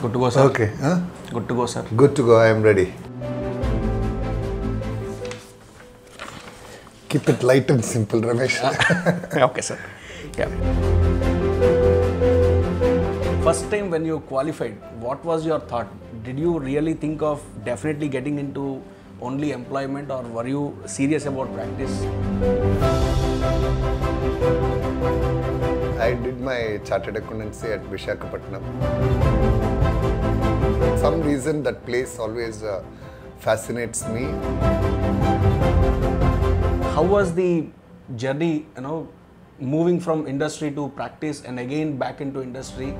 Good to go, sir. Okay. Huh? Good to go, sir. Good to go. I am ready. Keep it light and simple, Ramesh. Ah, okay, sir. Yeah. First time when you qualified, what was your thought? Did you really think of definitely getting into only employment or were you serious about practice? I did my chartered accountancy at Vishakhapatnam some reason that place always uh, fascinates me. How was the journey, you know, moving from industry to practice and again back into industry?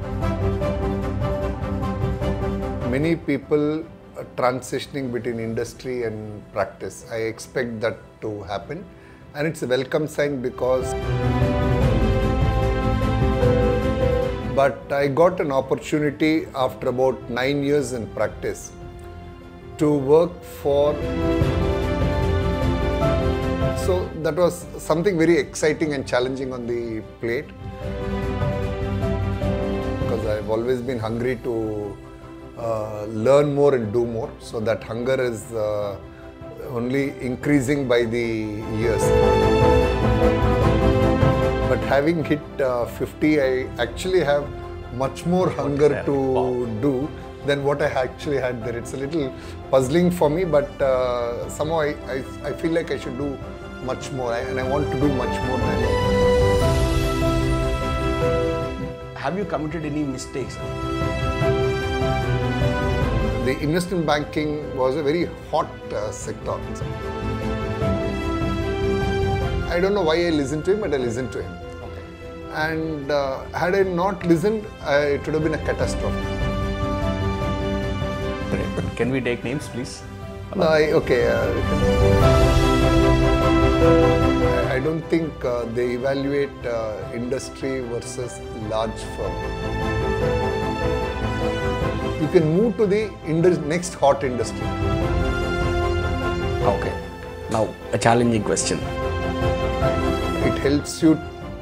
Many people uh, transitioning between industry and practice. I expect that to happen and it's a welcome sign because but I got an opportunity after about nine years in practice to work for. So that was something very exciting and challenging on the plate. Because I've always been hungry to uh, learn more and do more. So that hunger is uh, only increasing by the years. But having hit uh, 50, I actually have much more hunger to do than what I actually had there. It's a little puzzling for me, but uh, somehow I, I, I, feel like I should do much more I, and I want to do much more Have you committed any mistakes? The investment banking was a very hot uh, sector. I don't know why I listened to him, but I listened to him. Okay. And uh, had I not listened, it would have been a catastrophe. Can we take names, please? No, I, okay. Uh, I don't think uh, they evaluate uh, industry versus large firm. You can move to the next hot industry. Okay. Now, a challenging question helps you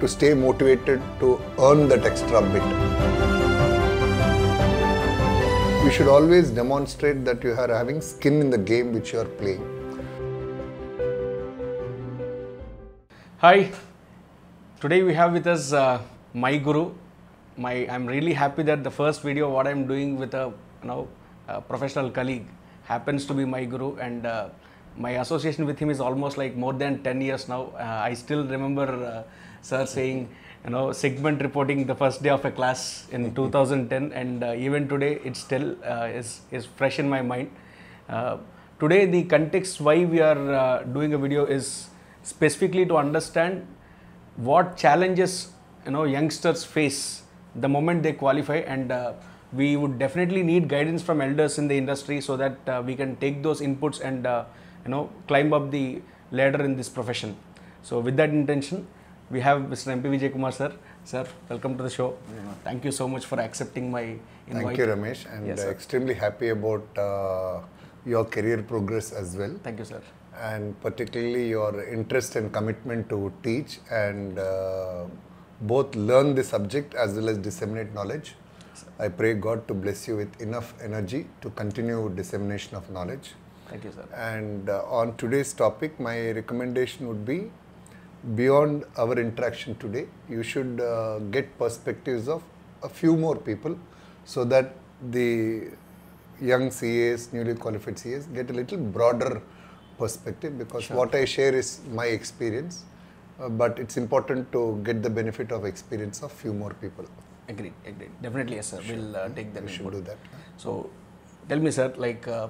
to stay motivated to earn that extra bit. You should always demonstrate that you are having skin in the game which you are playing. Hi, today we have with us uh, my guru. My, I'm really happy that the first video what I'm doing with a you know a professional colleague happens to be my guru and uh, my association with him is almost like more than 10 years now. Uh, I still remember uh, sir saying, you know, segment reporting the first day of a class in 2010, and uh, even today it still uh, is, is fresh in my mind. today, the context why we are doing a video is specifically to understand what challenges you know youngsters face the moment they qualify and uh, we would definitely need guidance from elders in the industry so that uh, we can take those inputs and uh, you know climb up the ladder in this profession. So with that intention, we have Mr. MP Vijay Kumar sir. Sir, welcome to the show. Thank you so much for accepting my invite. Thank you, Ramesh, and yes, extremely happy about uh, your career progress as well. Thank you, sir. And particularly your interest and commitment to teach and uh, both learn the subject as well as disseminate knowledge. I pray God to bless you with enough energy to continue dissemination of knowledge. Thank you, sir. And uh, on today's topic, my recommendation would be beyond our interaction today, you should uh, get perspectives of a few more people so that the young CAs, newly qualified CAs, get a little broader perspective because sure. what I share is my experience, uh, but it's important to get the benefit of experience of few more people. Agreed, agreed. Definitely, yes, sir. Sure. We'll uh, take that. We should do that. So, tell me, sir, like uh,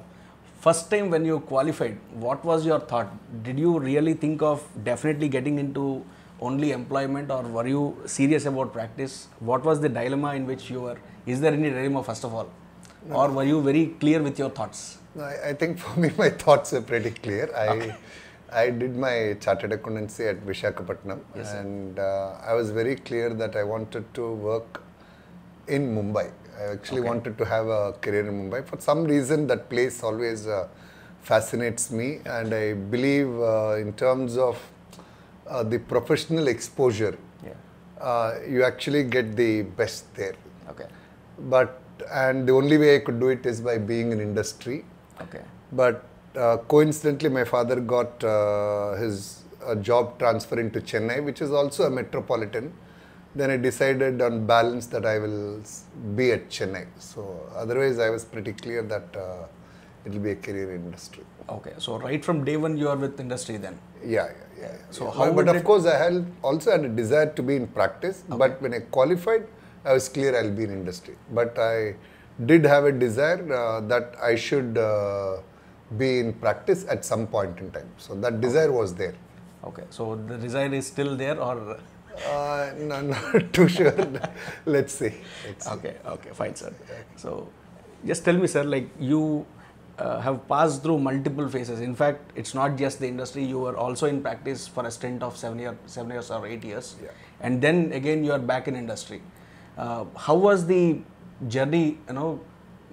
first time when you qualified, what was your thought? Did you really think of definitely getting into only employment or were you serious about practice? What was the dilemma in which you were? Is there any dilemma first of all? No. Or were you very clear with your thoughts? No, I, I think for me my thoughts were pretty clear. I, okay. I did my chartered accountancy at Vishakhapatnam yes, and uh, I was very clear that I wanted to work in Mumbai. I actually okay. wanted to have a career in Mumbai. For some reason, that place always uh, fascinates me, and I believe uh, in terms of uh, the professional exposure, yeah. Uh, you actually get the best there. Okay. But and the only way I could do it is by being in industry. Okay. But uh, coincidentally, my father got uh, his job transfer into Chennai, which is also a metropolitan then I decided on balance that I will be at Chennai. So otherwise, I was pretty clear that uh, it will be a career industry. Okay, so right from day one, you are with industry then. Yeah, yeah, yeah. So yeah. how? But, but of course, I had also had a desire to be in practice. Okay. But when I qualified, I was clear I'll be in industry. But I did have a desire uh, that I should uh, be in practice at some point in time. So that desire okay. was there. Okay, so the desire is still there, or uh, no, not too sure. Let's see. Let's okay, see. okay, fine, sir. So, just tell me, sir, like you uh, have passed through multiple phases. In fact, it's not just the industry. You were also in practice for a stint of seven years, seven years or eight years, yeah. and then again you are back in industry. Uh, how was the journey? You know,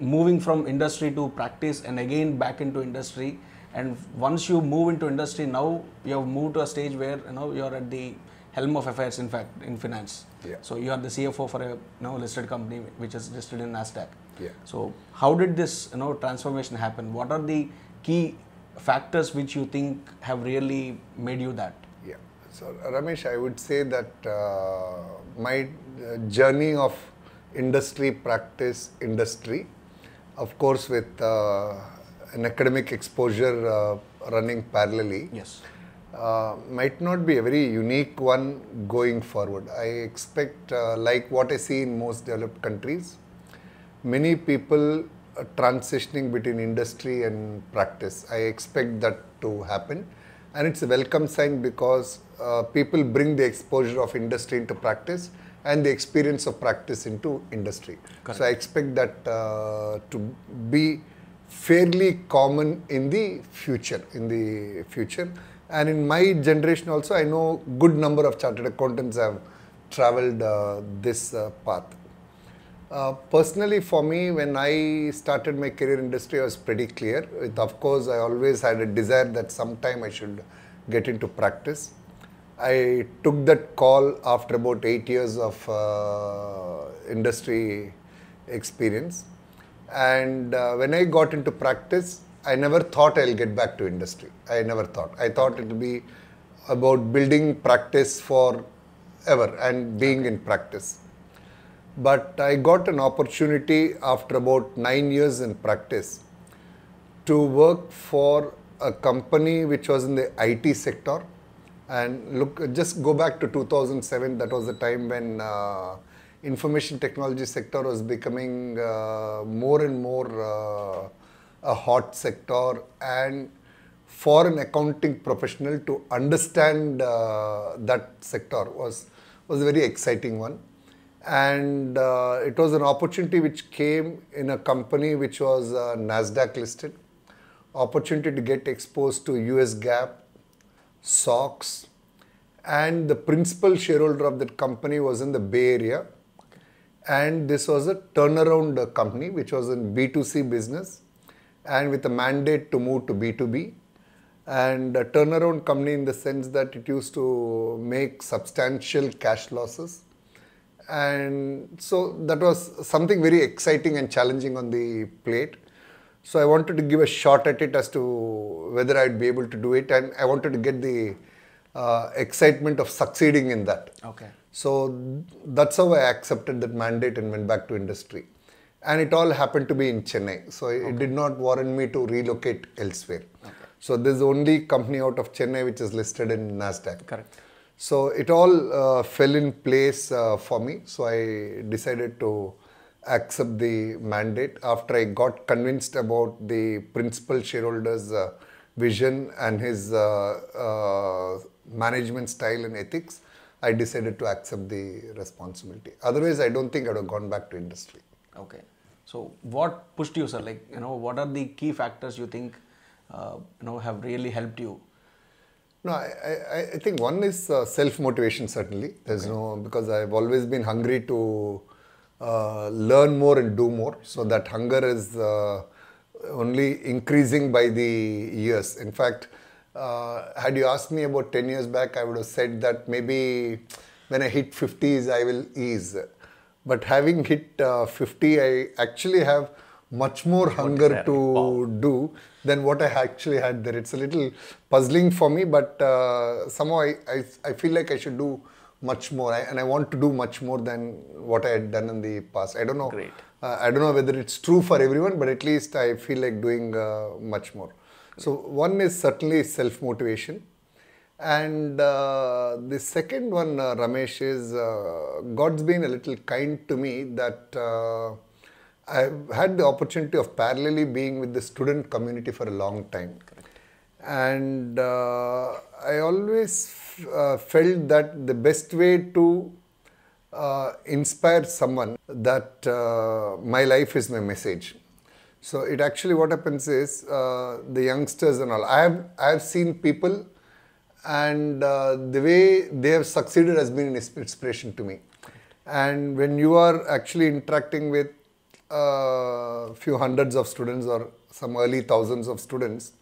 moving from industry to practice and again back into industry. And once you move into industry, now you have moved to a stage where you know you are at the helm of affairs in fact in finance. Yeah. So you are the CFO for a you know, listed company which is listed in Nasdaq. Yeah. So how did this you know transformation happen? What are the key factors which you think have really made you that? Yeah. So Ramesh, I would say that uh, my uh, journey of industry practice industry, of course, with uh, an academic exposure uh, running parallelly. Yes uh, might not be a very unique one going forward. I expect, uh, like what I see in most developed countries, many people uh, transitioning between industry and practice. I expect that to happen. And it's a welcome sign because uh, people bring the exposure of industry into practice and the experience of practice into industry. Correct. So I expect that uh, to be fairly common in the future. In the future and in my generation also, I know good number of chartered accountants have traveled uh, this uh, path. Uh, personally, for me, when I started my career industry, I was pretty clear. With, of course, I always had a desire that sometime I should get into practice. I took that call after about eight years of uh, industry experience. And uh, when I got into practice, I never thought I'll get back to industry. I never thought. I thought okay. it'll be about building practice for ever and being okay. in practice. But I got an opportunity after about nine years in practice to work for a company which was in the IT sector. And look, just go back to 2007. That was the time when uh, information technology sector was becoming uh, more and more. Uh, a hot sector and for an accounting professional to understand uh, that sector was, was a very exciting one. And uh, it was an opportunity which came in a company which was uh, NASDAQ listed, opportunity to get exposed to US Gap, SOX, and the principal shareholder of that company was in the Bay Area. And this was a turnaround company which was in B2C business and with a mandate to move to B2B and a turnaround company in the sense that it used to make substantial cash losses. And so that was something very exciting and challenging on the plate. So I wanted to give a shot at it as to whether I'd be able to do it, and I wanted to get the uh, excitement of succeeding in that. Okay. So that's how I accepted that mandate and went back to industry and it all happened to be in Chennai. So okay. it did not warrant me to relocate elsewhere. Okay. So this is the only company out of Chennai which is listed in Nasdaq. Correct. So it all uh, fell in place uh, for me. So I decided to accept the mandate after I got convinced about the principal shareholder's uh, vision and his uh, uh, management style and ethics. I decided to accept the responsibility. Otherwise, I don't think I would have gone back to industry. Okay. So what pushed you, sir? Like, you know, what are the key factors you think, uh, you know, have really helped you? No, I, I, I think one is uh, self-motivation, certainly. There's okay. no, because I've always been hungry to uh, learn more and do more. So that hunger is uh, only increasing by the years. In fact, uh, had you asked me about 10 years back, I would have said that maybe when I hit 50s, I will ease but having hit uh, 50 i actually have much more hunger to wow. do than what i actually had there it's a little puzzling for me but uh, somehow I, I, I, feel like i should do much more I, and i want to do much more than what i had done in the past i don't know Great. Uh, i don't know whether it's true for everyone but at least i feel like doing uh, much more so one is certainly self motivation and uh, the second one, uh, Ramesh, is uh, God's been a little kind to me that uh, I've had the opportunity of parallelly being with the student community for a long time. And uh, I always uh, felt that the best way to inspire someone that my life is my message. So it actually what happens is the youngsters and all. I have I have seen people and uh, the way they have succeeded has been an inspiration to me. And when you are actually interacting with a uh, few hundreds of students or some early thousands of students,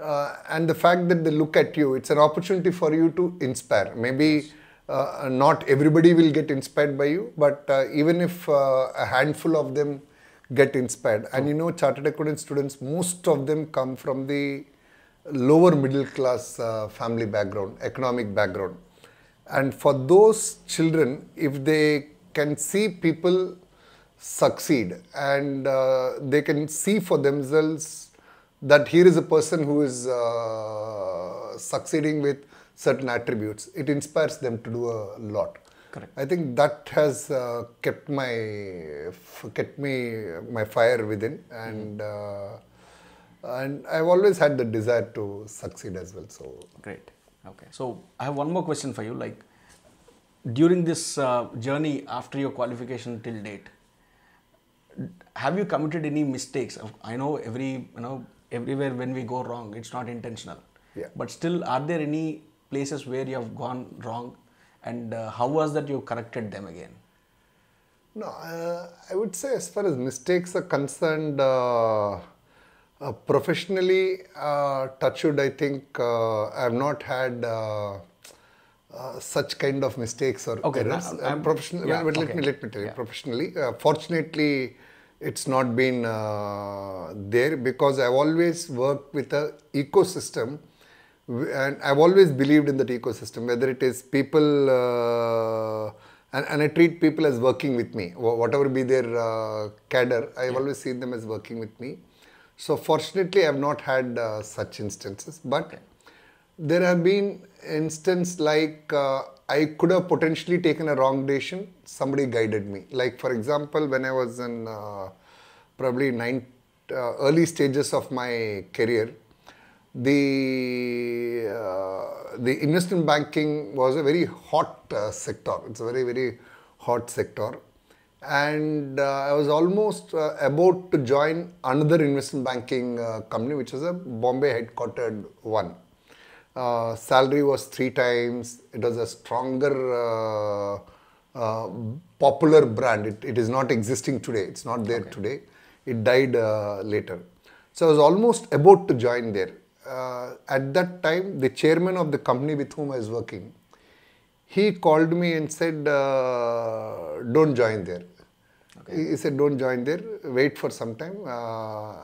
uh, and the fact that they look at you, it's an opportunity for you to inspire. Maybe uh, not everybody will get inspired by you, but uh, even if uh, a handful of them get inspired, and hmm. you know, chartered accountant students, most of them come from the lower middle class uh, family background, economic background. And for those children, if they can see people succeed and uh, they can see for themselves that here is a person who is uh, succeeding with certain attributes, it inspires them to do a lot. Correct. I think that has uh, kept my kept me my fire within and. Mm -hmm and I've always had the desire to succeed as well. So great. Okay. So I have one more question for you. Like during this uh, journey after your qualification till date, have you committed any mistakes? I know every you know everywhere when we go wrong, it's not intentional. Yeah. But still, are there any places where you have gone wrong, and uh, how was that you corrected them again? No, uh, I would say as far as mistakes are concerned uh, uh, professionally, uh, touchwood, I think uh, I've not had uh, uh, such kind of mistakes or okay, errors. Now, uh, I'm, professional, yeah, well, okay. let me let me tell you. Yeah. Professionally, fortunately, it's not been there because I've always worked with an ecosystem, and I've always believed in that ecosystem. Whether it is people. And, and, I treat people as working with me, whatever be their cadre, I've yeah. always seen them as working with me so fortunately, I have not had uh, such instances. But there have been instances like uh, I could have potentially taken a wrong decision. Somebody guided me. Like for example, when I was in uh, probably nine uh, early stages of my career, the uh, the investment banking was a very hot uh, sector. It's a very very hot sector and uh, I was almost uh, about to join another investment banking uh, company, which was a Bombay headquartered one. Uh, salary was three times. It was a stronger, uh, uh, popular brand. It, it is not existing today. It's not there okay. today. It died later. So I was almost about to join there. at that time, the chairman of the company with whom I was working he called me and said, uh, don't join there. Okay. He said, don't join there, wait for some time. Uh,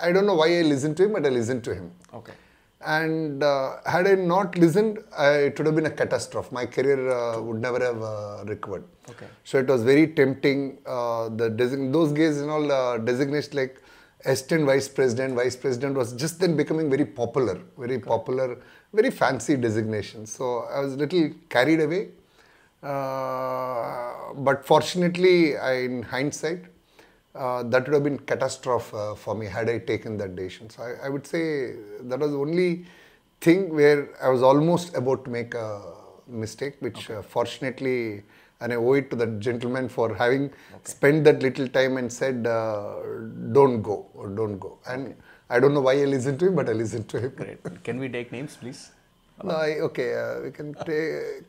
I don't know why I listened to him, but I listened to him. Okay. And uh, had I not listened, it would have been a catastrophe. My career uh, would never have uh, recovered. Okay. So it was very tempting. Uh, the design, those guys and all uh, like assistant vice president, vice president was just then becoming very popular, very okay. popular very fancy designation. So I was a little carried away. Uh, but fortunately, I, in hindsight, uh, that would have been catastrophe uh, for me had I taken that decision. So I, I, would say that was the only thing where I was almost about to make a mistake, which okay. Uh, fortunately, and I owe it to that gentleman for having okay. spent that little time and said, uh, don't go or don't go. And okay I don't know why I listen to him, but I listen to him. Great. Can we take names, please? No, I, okay, uh, we can take.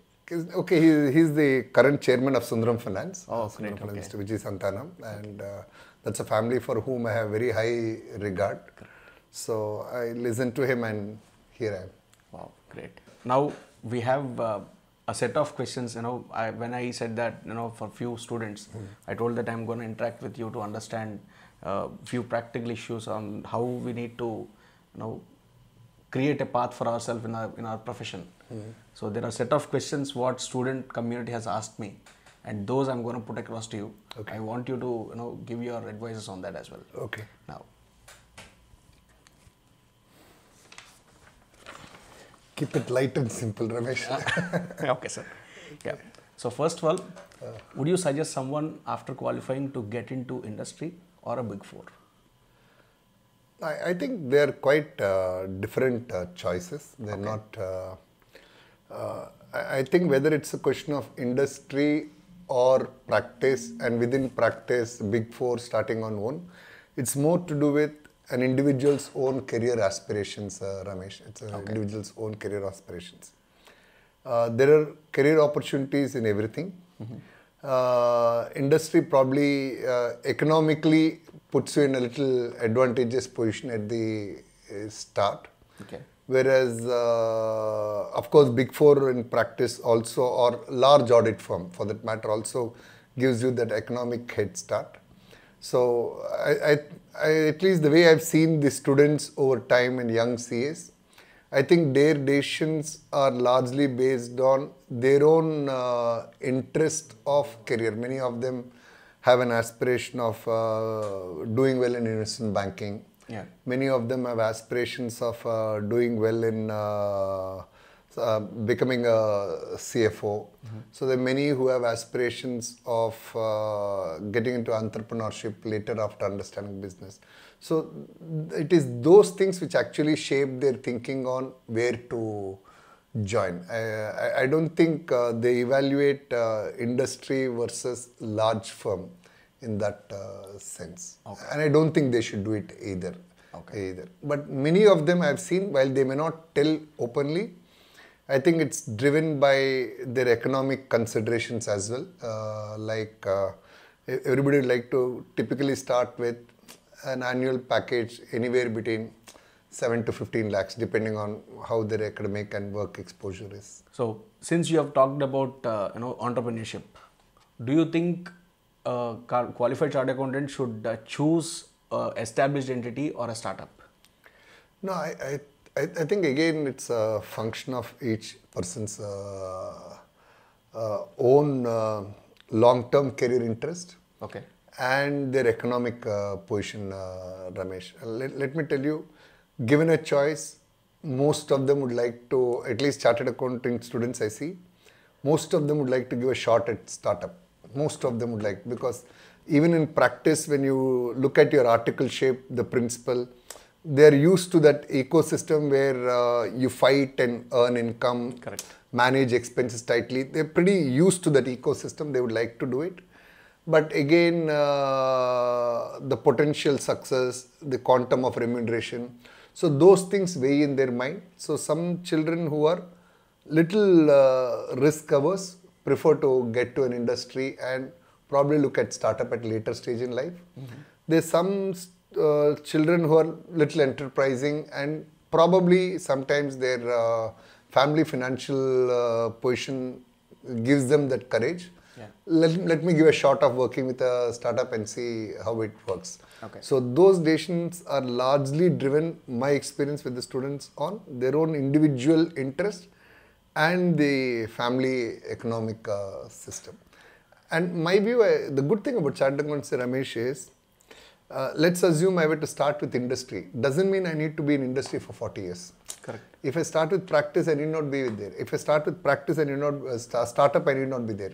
Okay, he, he's the current chairman of Sundaram Finance, oh, Sundaram great, Finance, okay. Vijay Santanam, and uh, that's a family for whom I have very high regard. So I listen to him, and here I am. Wow, great. Now we have uh, a set of questions. You know, I, when I said that, you know, for few students, mm. I told that I'm going to interact with you to understand uh, few practical issues on how we need to you know create a path for ourselves in our in our profession mm so there are set of questions what student community has asked me and those i'm going to put across to you okay. i want you to you know give your advices on that as well okay now keep it light and simple ramesh okay sir yeah so first of all uh, would you suggest someone after qualifying to get into industry or a big four? I, I think they're quite uh, different uh, choices. They're okay. not. Uh, uh, I, I think whether it's a question of industry or practice, and within practice, big four starting on one, it's more to do with an individual's own career aspirations, uh, Ramesh. It's an okay. individual's own career aspirations. Uh, there are career opportunities in everything. Mm-hmm uh, industry probably uh, economically puts you in a little advantageous position at the uh, start. Okay. Whereas, uh, of course, Big Four in practice also, or large audit firm for that matter, also gives you that economic head start. So, I, I, I, at least the way I've seen the students over time in young CAs, I think their decisions are largely based on their own uh, interest of career. Many of them have an aspiration of uh, doing well in investment banking. Yeah. Many of them have aspirations of uh, doing well in uh, uh, becoming a CFO. Mm -hmm. So there are many who have aspirations of uh, getting into entrepreneurship later after understanding business. So it is those things which actually shape their thinking on where to join. I, I don't think uh, they evaluate uh, industry versus large firm in that uh, sense. Okay. And I don't think they should do it either. Okay. either. But many of them I've seen, while they may not tell openly, I think it's driven by their economic considerations as well. Uh, like uh, everybody would like to typically start with an annual package anywhere between 7 to 15 lakhs depending on how their academic and work exposure is so since you have talked about uh, you know entrepreneurship do you think uh, a qualified chartered accountant should uh, choose a established entity or a startup no i i, I think again it's a function of each person's uh, uh own uh, long term career interest okay and their economic uh, position, uh, Ramesh. Let, let, me tell you, given a choice, most of them would like to, at least chartered accounting students I see, most of them would like to give a shot at startup. Most of them would like, because even in practice, when you look at your article shape, the principle, they're used to that ecosystem where uh, you fight and earn income, Correct. manage expenses tightly. They're pretty used to that ecosystem. They would like to do it but again, uh, the potential success, the quantum of remuneration. So those things weigh in their mind. So some children who are little uh, risk averse prefer to get to an industry and probably look at startup at later stage in life. Mm-hmm. There's some uh, children who are little enterprising and probably sometimes their uh, family financial uh, position gives them that courage. Let, let me give a shot of working with a startup and see how it works. Okay. So those decisions are largely driven my experience with the students on their own individual interest and the family economic uh, system. And my view, uh, the good thing about Chartered Accountancy Ramesh is, uh, let's assume I were to start with industry. Doesn't mean I need to be in industry for 40 years. Correct. If I start with practice, I need not be there. If I start with practice, I need not uh, start, startup, I need not be there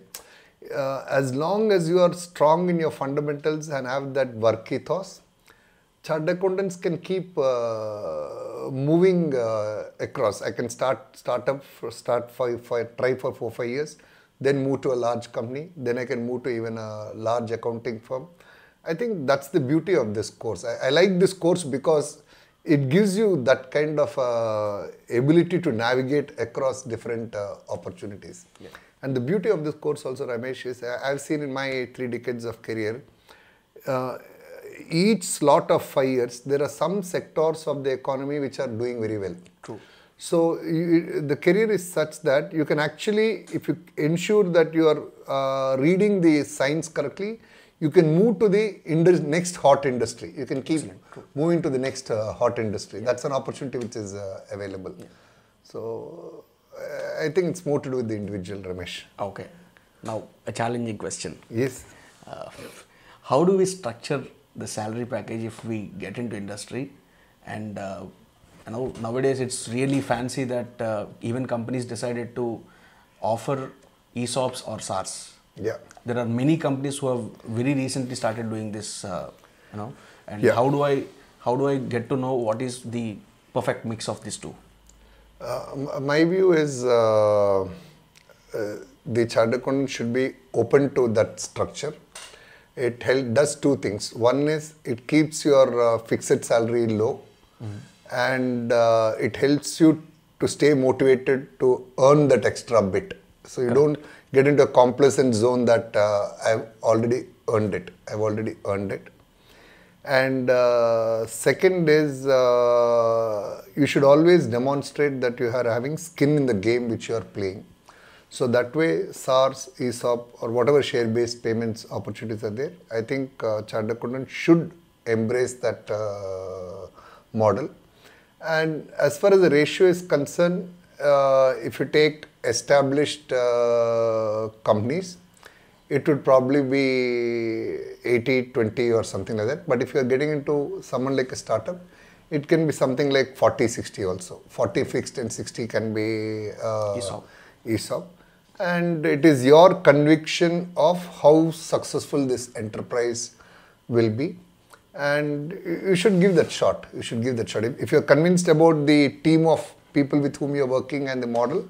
uh, as long as you are strong in your fundamentals and have that work ethos, chartered accountants can keep uh, moving uh, across. I can start start up for, start five, try for four five years, then move to a large company, then I can move to even a large accounting firm. I think that's the beauty of this course. I, I like this course because it gives you that kind of uh, ability to navigate across different uh, opportunities. Yeah. And the beauty of this course also, Ramesh, is I've seen in my three decades of career, uh, each slot of five years, there are some sectors of the economy which are doing very well. True. So you, the career is such that you can actually, if you ensure that you are uh, reading the science correctly, you can move to the next hot industry. You can keep moving to the next uh, hot industry. Yeah. That's an opportunity which is uh, available. Yeah. So uh, I think it's more to do with the individual, Ramesh. Okay. Now, a challenging question. Yes. Uh, how do we structure the salary package if we get into industry? And uh, you know, nowadays it's really fancy that uh, even companies decided to offer ESOPs or SARS. Yeah. There are many companies who have very recently started doing this. Uh, you know, and yeah. how do I how do I get to know what is the perfect mix of these two? Uh, my view is uh, uh, the chartered accountant should be open to that structure. It help, does two things. One is it keeps your uh, fixed salary low mm. and uh, it helps you to stay motivated to earn that extra bit. So you don't get into a complacent zone that uh, I've already earned it. I've already earned it. And uh, second is uh, you should always demonstrate that you are having skin in the game which you are playing. So that way, SARS, ESOP, or whatever share-based payments opportunities are there, I think uh, Chandrakundan should embrace that uh, model. And as far as the ratio is concerned, uh, if you take established uh, companies, it would probably be 80 20 or something like that but if you are getting into someone like a startup it can be something like 40 60 also 40 fixed and 60 can be uh, ESOP. ESOP and it is your conviction of how successful this enterprise will be and you should give that shot you should give that shot if you're convinced about the team of people with whom you're working and the model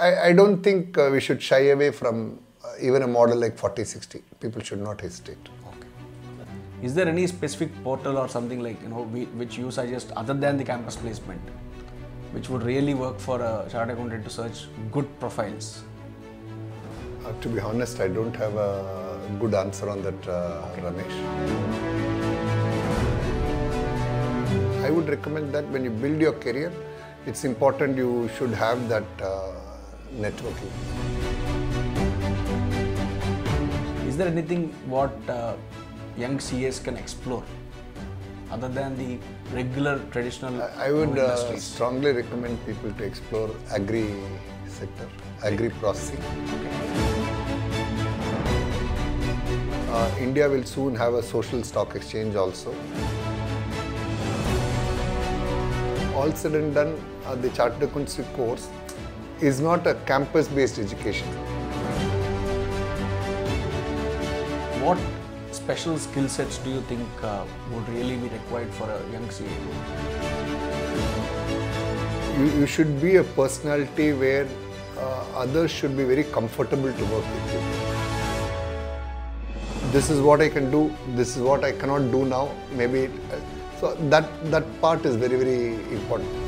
i, I don't think uh, we should shy away from uh, even a model like 4060. People should not hesitate. Okay. Is there any specific portal or something like you know which you suggest other than the campus placement, which would really work for a chartered accountant to search good profiles? Uh, to be honest, I don't have a good answer on that, uh, okay. Ramesh. I would recommend that when you build your career, it's important you should have that uh, networking is there anything what uh, young CS can explore other than the regular traditional? I, I would uh, strongly recommend people to explore agri sector, agri processing. Uh, India will soon have a social stock exchange also. All said and done, uh, the Chartered Accountancy course is not a campus-based education. special skill sets do you think uh, would really be required for a young CA? You, you should be a personality where uh, others should be very comfortable to work with you. This is what I can do, this is what I cannot do now, maybe. Uh, so that, that part is very, very important.